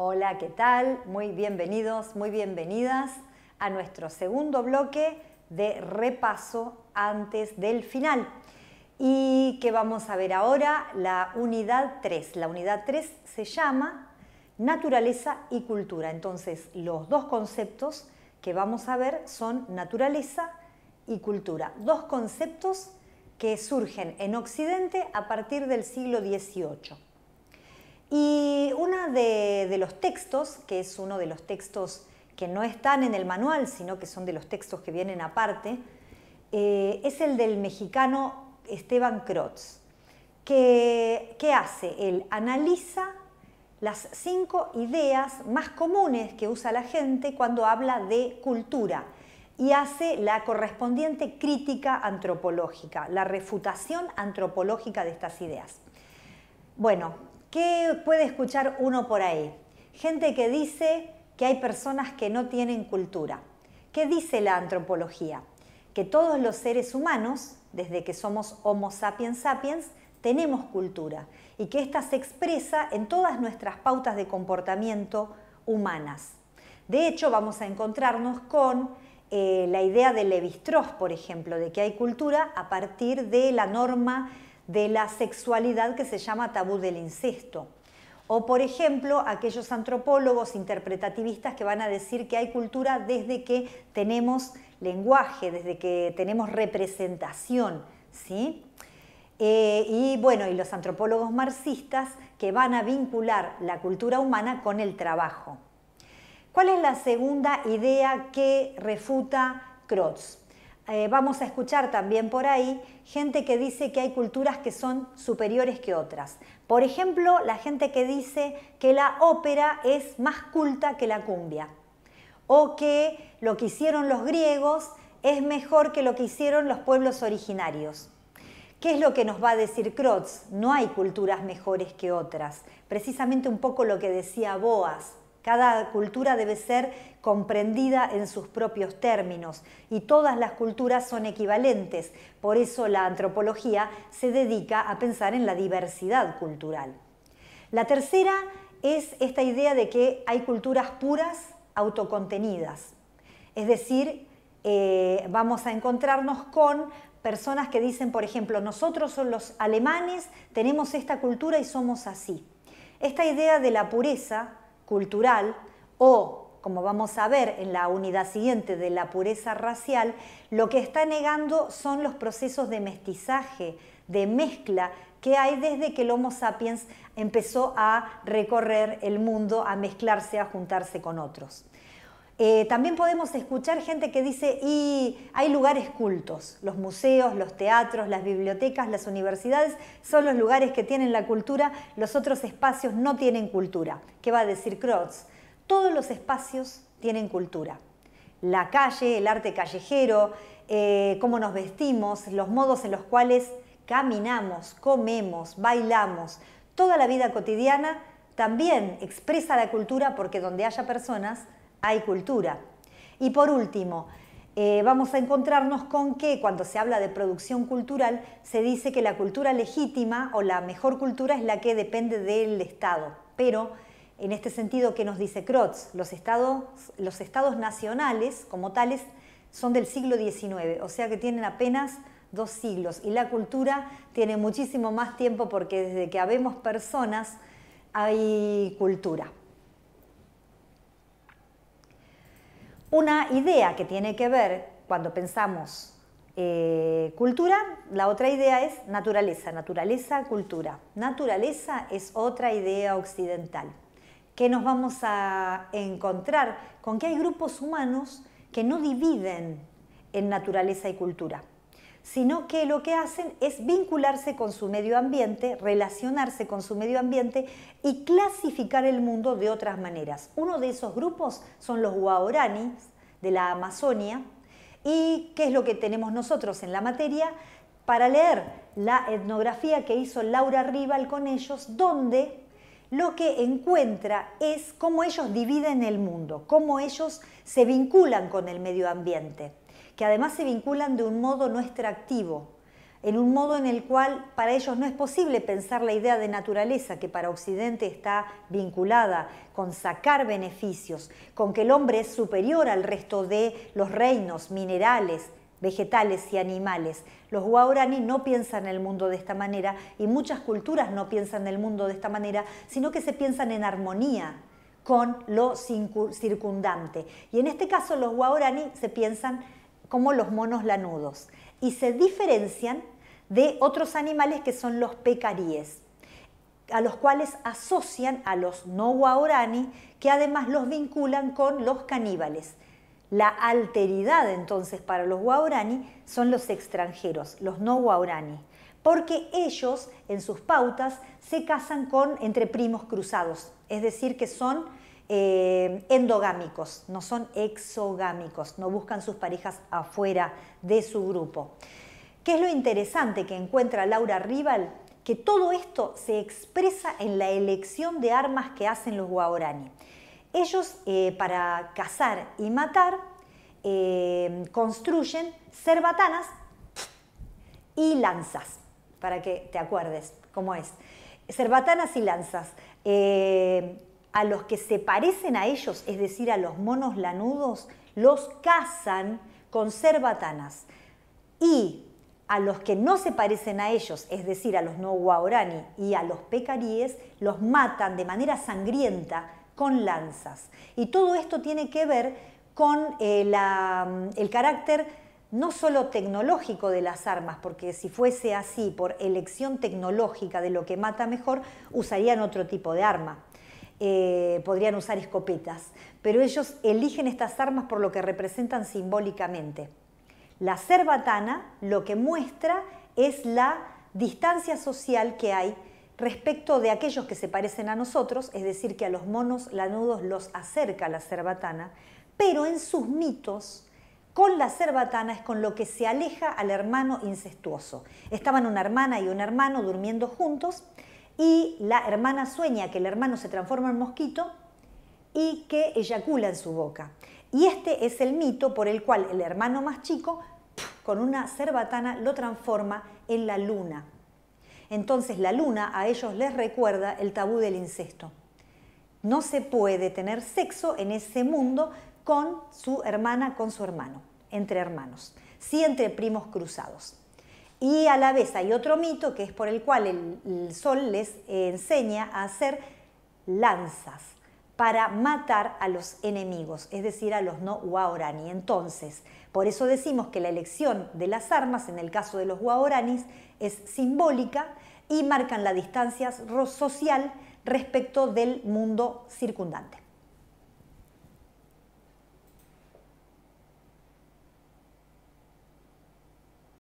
Hola, ¿qué tal? Muy bienvenidos, muy bienvenidas a nuestro segundo bloque de repaso antes del final. Y que vamos a ver ahora la unidad 3. La unidad 3 se llama naturaleza y cultura. Entonces, los dos conceptos que vamos a ver son naturaleza y cultura. Dos conceptos que surgen en Occidente a partir del siglo XVIII. Y una los textos, que es uno de los textos que no están en el manual, sino que son de los textos que vienen aparte, eh, es el del mexicano Esteban Krotz, que, hace, él analiza las cinco ideas más comunes que usa la gente cuando habla de cultura y hace la correspondiente crítica antropológica, la refutación antropológica de estas ideas. Bueno, ¿qué puede escuchar uno por ahí? gente que dice que hay personas que no tienen cultura. ¿Qué dice la antropología? Que todos los seres humanos, desde que somos Homo sapiens sapiens, tenemos cultura y que ésta se expresa en todas nuestras pautas de comportamiento humanas. De hecho, vamos a encontrarnos con eh, la idea de Levi-Strauss, por ejemplo, de que hay cultura a partir de la norma de la sexualidad que se llama tabú del incesto. O, por ejemplo, aquellos antropólogos interpretativistas que van a decir que hay cultura desde que tenemos lenguaje, desde que tenemos representación. ¿sí? Eh, y bueno, y los antropólogos marxistas que van a vincular la cultura humana con el trabajo. ¿Cuál es la segunda idea que refuta Krotz? Eh, vamos a escuchar también por ahí gente que dice que hay culturas que son superiores que otras. Por ejemplo, la gente que dice que la ópera es más culta que la cumbia o que lo que hicieron los griegos es mejor que lo que hicieron los pueblos originarios. ¿Qué es lo que nos va a decir Crotz No hay culturas mejores que otras. Precisamente un poco lo que decía Boas, cada cultura debe ser comprendida en sus propios términos y todas las culturas son equivalentes. Por eso la antropología se dedica a pensar en la diversidad cultural. La tercera es esta idea de que hay culturas puras autocontenidas. Es decir, eh, vamos a encontrarnos con personas que dicen, por ejemplo, nosotros son los alemanes, tenemos esta cultura y somos así. Esta idea de la pureza cultural o, como vamos a ver en la unidad siguiente de la pureza racial, lo que está negando son los procesos de mestizaje, de mezcla que hay desde que el Homo sapiens empezó a recorrer el mundo, a mezclarse, a juntarse con otros. Eh, también podemos escuchar gente que dice, y hay lugares cultos, los museos, los teatros, las bibliotecas, las universidades son los lugares que tienen la cultura, los otros espacios no tienen cultura. ¿Qué va a decir Krotz? Todos los espacios tienen cultura. La calle, el arte callejero, eh, cómo nos vestimos, los modos en los cuales caminamos, comemos, bailamos, toda la vida cotidiana también expresa la cultura porque donde haya personas, hay cultura. Y por último, eh, vamos a encontrarnos con que cuando se habla de producción cultural se dice que la cultura legítima o la mejor cultura es la que depende del Estado. Pero en este sentido que nos dice Krotz, los estados, los estados nacionales como tales son del siglo XIX, o sea que tienen apenas dos siglos y la cultura tiene muchísimo más tiempo porque desde que habemos personas hay cultura. una idea que tiene que ver cuando pensamos eh, cultura, la otra idea es naturaleza, naturaleza, cultura. Naturaleza es otra idea occidental, que nos vamos a encontrar con que hay grupos humanos que no dividen en naturaleza y cultura sino que lo que hacen es vincularse con su medio ambiente, relacionarse con su medio ambiente y clasificar el mundo de otras maneras. Uno de esos grupos son los guaoranis de la Amazonia. ¿Y qué es lo que tenemos nosotros en la materia? Para leer la etnografía que hizo Laura Rival con ellos, donde lo que encuentra es cómo ellos dividen el mundo, cómo ellos se vinculan con el medio ambiente que además se vinculan de un modo no extractivo, en un modo en el cual para ellos no es posible pensar la idea de naturaleza que para Occidente está vinculada con sacar beneficios, con que el hombre es superior al resto de los reinos, minerales, vegetales y animales. Los guaraní no piensan el mundo de esta manera y muchas culturas no piensan el mundo de esta manera, sino que se piensan en armonía con lo circundante. Y en este caso los guaraní se piensan como los monos lanudos y se diferencian de otros animales que son los pecaríes, a los cuales asocian a los no guaorani, que además los vinculan con los caníbales. La alteridad entonces para los guaorani son los extranjeros, los no guaorani, porque ellos en sus pautas se casan con entre primos cruzados, es decir, que son eh, endogámicos, no son exogámicos, no buscan sus parejas afuera de su grupo. ¿Qué es lo interesante que encuentra Laura Rival? Que todo esto se expresa en la elección de armas que hacen los guaorani. Ellos eh, para cazar y matar eh, construyen cerbatanas y lanzas, para que te acuerdes cómo es. Cerbatanas y lanzas a los que se parecen a ellos, es decir, a los monos lanudos, los cazan con cerbatanas. Y a los que no se parecen a ellos, es decir, a los no y a los pecaríes, los matan de manera sangrienta con lanzas. Y todo esto tiene que ver con eh, mm, el carácter no solo tecnológico de las armas, porque si fuese así, por elección tecnológica de lo que mata mejor, usarían otro tipo de arma. Eh, podrían usar escopetas, pero ellos eligen estas armas por lo que representan simbólicamente. La cerbatana lo que muestra es la distancia social que hay respecto de aquellos que se parecen a nosotros, es decir, que a los monos lanudos los acerca la cerbatana, pero en sus mitos, con la cerbatana es con lo que se aleja al hermano incestuoso. Estaban una hermana y un hermano durmiendo juntos y la hermana sueña que el hermano se transforma en mosquito y que eyacula en su boca. Y este es el mito por el cual el hermano más chico, con una cerbatana, lo transforma en la luna. Entonces la luna a ellos les recuerda el tabú del incesto. No se puede tener sexo en ese mundo con su hermana, con su hermano, entre hermanos, sí entre primos cruzados. Y a la vez hay otro mito que es por el cual el, sol les enseña a hacer lanzas para matar a los enemigos, es decir, a los no Waorani. Entonces, por eso decimos que la elección de las armas, en el caso de los Waoranis, es simbólica y marcan la distancia social respecto del mundo circundante.